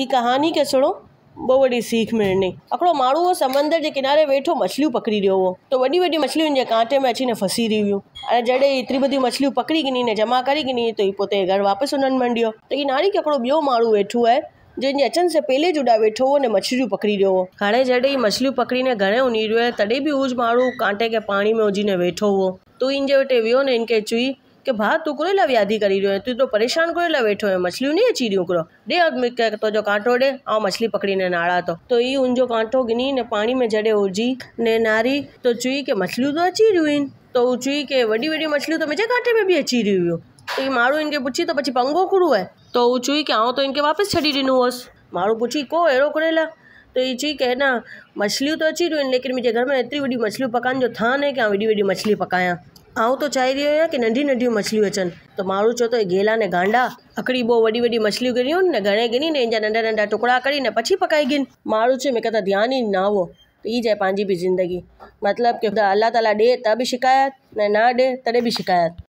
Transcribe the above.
ઈ કહાની કે છોડો બોવાડી સીખ મેળની અકળો માળું ઓ સમંદર જે કિનારે બેઠો મછલીઓ પકડી રહ્યો હો તો બડી બડી મછલીઓ ને કાંટે માં અછી ને ફસી રહીયું અને જડે ઇતરી બધી મછલીઓ પકડી કે ની ને જમા કરી કે ની તો ઈ પોતે ઘર પાપસો નન માંડ્યો તો ઈ નારી કેકળો બયો માળું બેઠો હૈ જે અચન સે પેલે જુડા બેઠો ઓ ને મછલીઓ પકડી રહ્યો કાણે જડે ઈ મછલીઓ પકડીને ગણે ઉનીરવે તડે બી ઉજ માળું કાંટે કે પાણી માં ઉજીને બેઠો હો તો ઈંજે ટેવ્યો ને ઇન કે ચૂઈ कि भा तू को व्याधी कर रो तू तो परेशान को बैठो है मछली नहीं अची रही करो डे अगमिक तो जो कांटो डे आओ मछली पकड़ी ने नाड़ा तो तो ई ऊंजो कांटो गिनी ने पानी में जड़े उजी ने नारी तो चुई के मछली तो अची रही तो चुई के वी वी मछली तो मुझे कांटे में भी अची रही तो ये मारू इनके पूछी तो पीछे पंगो खुड़ू है तो वो चुई के आओ तो इनके वापस छड़ी दिन होस मारू पूछी को एरो करेला तो ये चुई कहे ना मछली तो अची रही लेकिन मुझे घर में इतनी वीडियो मछली पकान जो था ने क्या वीडियो वीडियो मछली पकाया आऊँ तो चाहे रही हूँ कि नंढी नंढी मछलियूं अचन तो मारू चो तो गेला ने गांडा हिकिड़ी ॿ वॾी वॾी मछलियूं गिनियूं ने घणे गिनी ने इंजा नंढा नंढा टुकड़ा करी ने पछी पकाई गिन मारू चयो मैं त ध्यानु ई न हुओ ई जाए पंहिंजी बि ज़िंदगी मतलब कि अल्लाह तला ॾिए त बि शिकायत न न ॾिए तॾहिं बि शिकायत